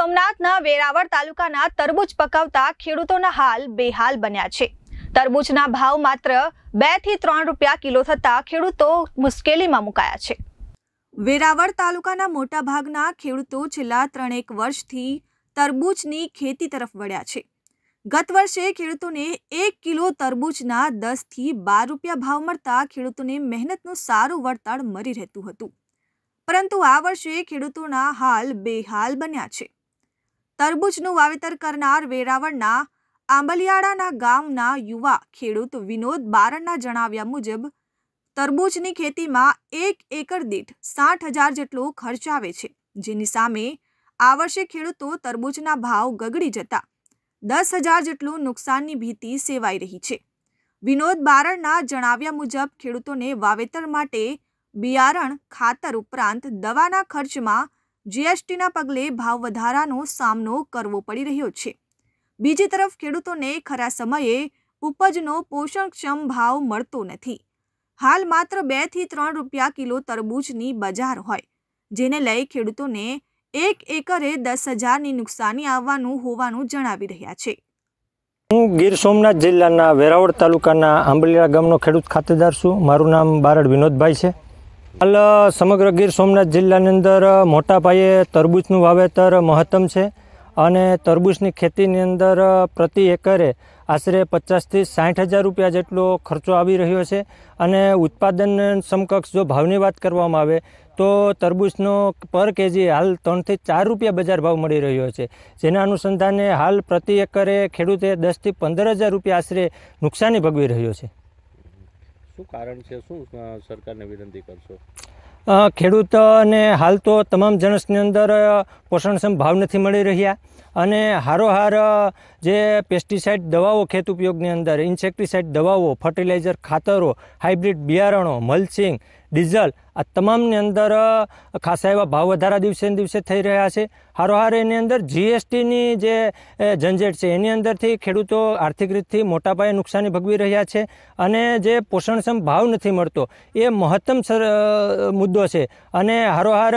સોમનાથના વેરાવળ તાલુકાના તરબૂચ પકાવતા ખેડૂતોના હાલ બેહાલ બન્યા છે તરબૂચના ભાવ માત્ર બે થી ત્રણ રૂપિયા કિલો થતા ખેડૂતો મુશ્કેલીમાં મુકાયા છે વેરાવળ તાલુકાના મોટાભાગના ખેડૂતો છેલ્લા ત્રણેક વર્ષથી તરબૂચની ખેતી તરફ વળ્યા છે ગત વર્ષે ખેડૂતોને એક કિલો તરબૂચના દસથી બાર રૂપિયા ભાવ મળતા ખેડૂતોને મહેનતનું સારું વળતર મળી રહેતું હતું પરંતુ આ વર્ષે ખેડૂતોના હાલ બેહાલ બન્યા છે તરબૂચનું વાવેતર કરનાર વેરાવળના આંબલિયાળાના ગામના યુવા ખેડૂત વિનોદ બારણના જણાવ્યા મુજબ તરબૂચની ખેતીમાં એક એકર દીઠ સાઠ હજાર જેટલો ખર્ચ આવે છે જેની સામે આ વર્ષે ખેડૂતો તરબૂચના ભાવ ગગડી જતા દસ હજાર જેટલું નુકસાનની ભીતિ સેવાઈ રહી છે વિનોદ બારણના જણાવ્યા મુજબ ખેડૂતોને વાવેતર માટે બિયારણ ખાતર ઉપરાંત દવાના ખર્ચમાં જીએસટીના પગલે ભાવ વધારાનો સામનો કરવો પડી રહ્યો છે બીજી તરફ ખેડૂતોને ખરા સમયે ઉપજનો પોષણક્ષમ ભાવ મળતો નથી હાલ માત્ર બેથી ત્રણ રૂપિયા કિલો તરબૂચની બજાર હોય જેને લઈ ખેડૂતોને એક એકરે દસ હજારની નુકસાની આવવાનું હોવાનું જણાવી રહ્યા છે હું ગીર સોમનાથ જિલ્લાના વેરાવળ તાલુકાના આંબલીરા ગામનો ખેડૂત ખાતેદાર છું મારું નામ બારડ વિનોદભાઈ છે હાલ સમગ્ર ગીર સોમનાથ જિલ્લાની અંદર મોટા પાયે તરબૂચનું વાવેતર મહત્તમ છે અને તરબૂચની ખેતીની અંદર પ્રતિ એકરે આશરે પચાસથી સાઠ હજાર રૂપિયા જેટલો ખર્ચો આવી રહ્યો છે અને ઉત્પાદન સમકક્ષ જો ભાવની વાત કરવામાં આવે તો તરબૂચનો પર કેજી હાલ ત્રણથી ચાર રૂપિયા બજાર ભાવ મળી રહ્યો છે જેના અનુસંધાને હાલ પ્રતિ એકરે ખેડૂતે દસથી પંદર હજાર રૂપિયા આશરે નુકસાની ભગવી રહ્યો છે શું કારણ છે શું સરકારને વિનંતી કરશો ખેડૂતને હાલ તો તમામ જણસની અંદર પોષણક્ષમ ભાવ નથી મળી રહ્યા અને હારોહાર જે પેસ્ટિસાઇડ દવાઓ ખેત ઉપયોગની અંદર ઇન્સેક્ટિસાઇડ દવાઓ ફર્ટિલાઇઝર ખાતરો હાઇબ્રિડ બિયારણો મલ્સિંગ ડીઝલ આ તમામની અંદર ખાસા એવા ભાવ વધારા દિવસે દિવસે થઈ રહ્યા છે હારોહાર એની અંદર જીએસટીની જે ઝંઝેટ છે એની અંદરથી ખેડૂતો આર્થિક રીતથી મોટા પાયે નુકસાની ભગવી રહ્યા છે અને જે પોષણક્ષમ ભાવ નથી મળતો એ મહત્તમ મુદ્દો છે અને હારોહાર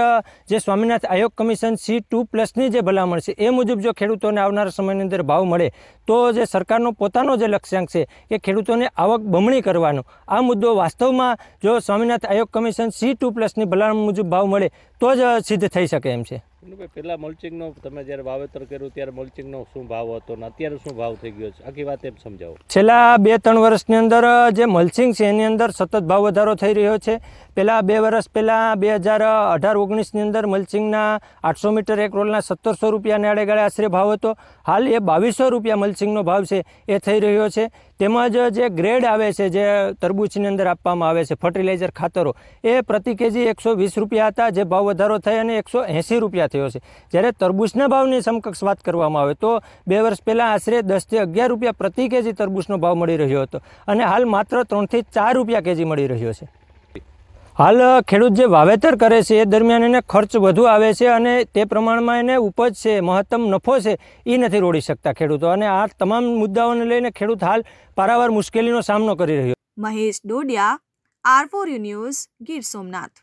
જે સ્વામિનાથ આયોગ કમિશન સી ટુ પ્લસની જે ભલામણ છે એ મુજબ જો ખેડૂતોને આવનારા સમયની અંદર ભાવ મળે તો જે સરકારનો પોતાનો જે લક્ષ્યાંક છે કે ખેડૂતોને આવક બમણી કરવાનો આ મુદ્દો વાસ્તવમાં જો સ્વામિનાથ આયોગ કમિશન સી ટુ પ્લસની ભલામણ મુજબ ભાવ મળે તો જ સિદ્ધ થઈ શકે એમ છે ભાઈ પહેલાં મલ્ચિંગનો તમે જ્યારે વાવેતર કર્યું ત્યારે મલ્ચિંગનો શું ભાવ હતો ને અત્યારે શું ભાવ થઈ ગયો છે આખી વાત એમ સમજાવો છેલ્લા બે ત્રણ વર્ષની અંદર જે મલ્ચિંગ છે એની અંદર સતત ભાવ વધારો થઈ રહ્યો છે પહેલાં બે વર્ષ પહેલાં બે હજાર અઢાર ઓગણીસની અંદર મલ્ચિંગના આઠસો મીટર એક રોલના સત્તરસો રૂપિયાને આડેગાળે આશરે ભાવ હતો હાલ એ બાવીસો રૂપિયા મલ્ચિંગનો ભાવ છે એ થઈ રહ્યો છે તેમજ જે ગ્રેડ આવે છે જે તરબૂચની અંદર આપવામાં આવે છે ફર્ટિલાઇઝર ખાતરો એ પ્રતિ કેજી એકસો વીસ રૂપિયા હતા જે ભાવ વધારો થઈ અને એકસો એંસી રૂપિયા થયો છે જ્યારે તરબૂચના ભાવની સમકક્ષ વાત કરવામાં આવે તો બે વર્ષ પહેલાં આશરે દસથી અગિયાર રૂપિયા પ્રતિ કેજી તરબૂચનો ભાવ મળી રહ્યો હતો અને હાલ માત્ર ત્રણથી ચાર રૂપિયા કેજી મળી રહ્યો છે હાલ ખેડૂત જે વાવેતર કરે છે એ દરમિયાન એને ખર્ચ વધુ આવે છે અને તે પ્રમાણમાં એને ઉપજ છે મહત્તમ નફો છે એ નથી રોડી શકતા ખેડૂતો અને આ તમામ મુદ્દાઓને લઈને ખેડૂત હાલ પારાવાર મુશ્કેલીનો સામનો કરી રહ્યો Mahesh Dodiya R four news Gir Somnath